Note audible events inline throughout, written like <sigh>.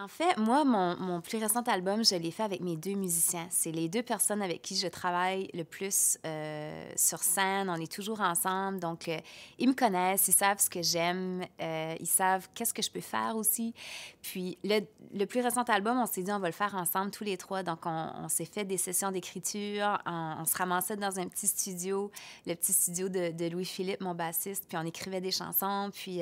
En fait, moi, mon, plus récent album, je l'ai fait avec mes deux musiciens. C'est les deux personnes avec qui je travaille le plus euh, sur scène. On est toujours ensemble. Donc, euh, ils me connaissent, ils savent ce que j'aime, euh, ils savent qu'est-ce que je peux faire aussi. Puis, le, plus récent album, on s'est dit, on va le faire ensemble tous les trois. Donc, on, s'est fait des sessions d'écriture. On, se ramassait dans un petit studio, le petit studio de, de Louis-Philippe, mon bassiste. Puis, on écrivait des chansons. Puis,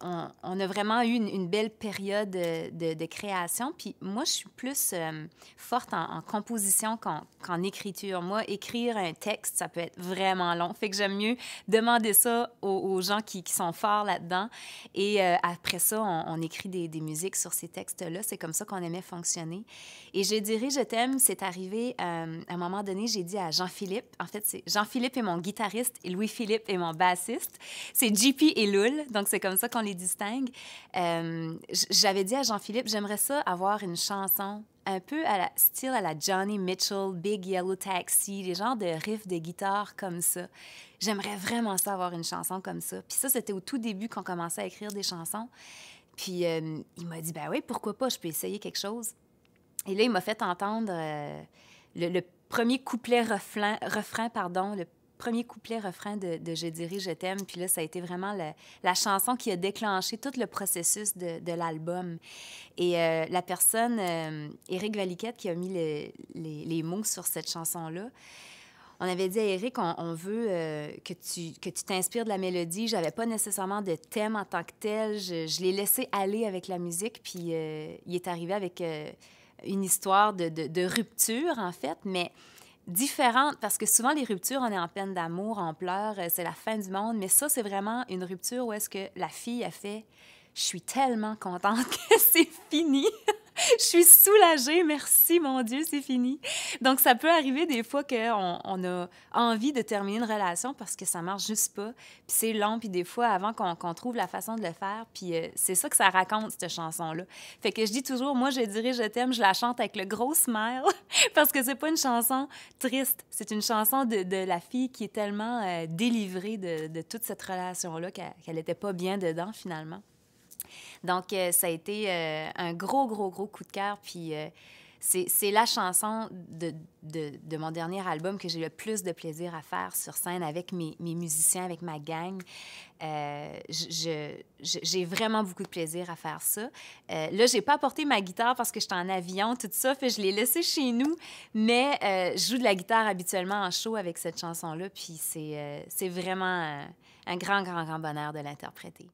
on, a vraiment eu une, belle période euh, de, création. Puis moi, je suis plus euh, forte en, composition qu'en, écriture. Moi, écrire un texte, ça peut être vraiment long. Fait que j'aime mieux demander ça aux, gens qui, sont forts là-dedans. Et euh, après ça, on, écrit des, musiques sur ces textes-là. C'est comme ça qu'on aimait fonctionner. Et je dirais, je t'aime, c'est arrivé à un moment donné, j'ai dit à Jean-Philippe, en fait, c'est Jean-Philippe est mon guitariste et Louis-Philippe est mon bassiste. C'est JP et Lul. Donc, c'est comme ça qu'on les distingue. Euh, j'avais dit à Jean-Philippe, j'aimerais ça avoir une chanson un peu à la style à la Johnny Mitchell, Big Yellow Taxi, les genres de riffs de guitare comme ça. J'aimerais vraiment ça avoir une chanson comme ça. Puis ça, c'était au tout début qu'on commençait à écrire des chansons. Puis euh, il m'a dit, ben oui, pourquoi pas, je peux essayer quelque chose. Et là, il m'a fait entendre euh, le, premier couplet refrain, refrain pardon, le premier couplet-refrain de, Je dirige je t'aime. Puis là, ça a été vraiment la chanson qui a déclenché tout le processus de, l'album. Et euh, la personne, Eric euh, Éric Valiquette, qui a mis les, mots sur cette chanson-là, on avait dit à Eric, on, veut euh, que tu que tu t'inspires de la mélodie. J'avais pas nécessairement de thème en tant que tel. Je, l'ai laissé aller avec la musique, puis il est arrivé avec une histoire de, de, rupture, en fait. Mais différente parce que souvent les ruptures, on est en peine d'amour, en pleure, euh, c'est la fin du monde, mais ça, c'est vraiment une rupture où est-ce que la fille a fait je suis tellement contente <laughs> que c'est fini. je suis soulagée, merci mon Dieu, c'est fini. Donc ça peut arriver des fois qu'on a envie de terminer une relation parce que ça marche juste pas, puis c'est long, puis des fois avant qu'on trouve la façon de le faire, puis euh, c'est ça que ça raconte cette chanson là. Fait que je dis toujours, moi je dirais je t'aime, je la chante avec le gros smile <laughs> parce que c'est pas une chanson triste, c'est une chanson de, la fille qui est tellement euh, délivrée de, toute cette relation là qu'elle n'était pas bien dedans finalement. Donc, euh, ça a été euh, un gros, gros, gros coup de cœur. Puis, euh, c'est la chanson de, mon dernier album que j'ai le plus de plaisir à faire sur scène avec mes, musiciens, avec ma gang. j'ai vraiment beaucoup de plaisir à faire ça. là, j'ai pas apporté ma guitare parce que j'étais en avion, tout ça, puis je l'ai laissée chez nous, mais je joue de la guitare habituellement en show avec cette chanson-là, puis c'est vraiment un grand, grand, grand bonheur de l'interpréter.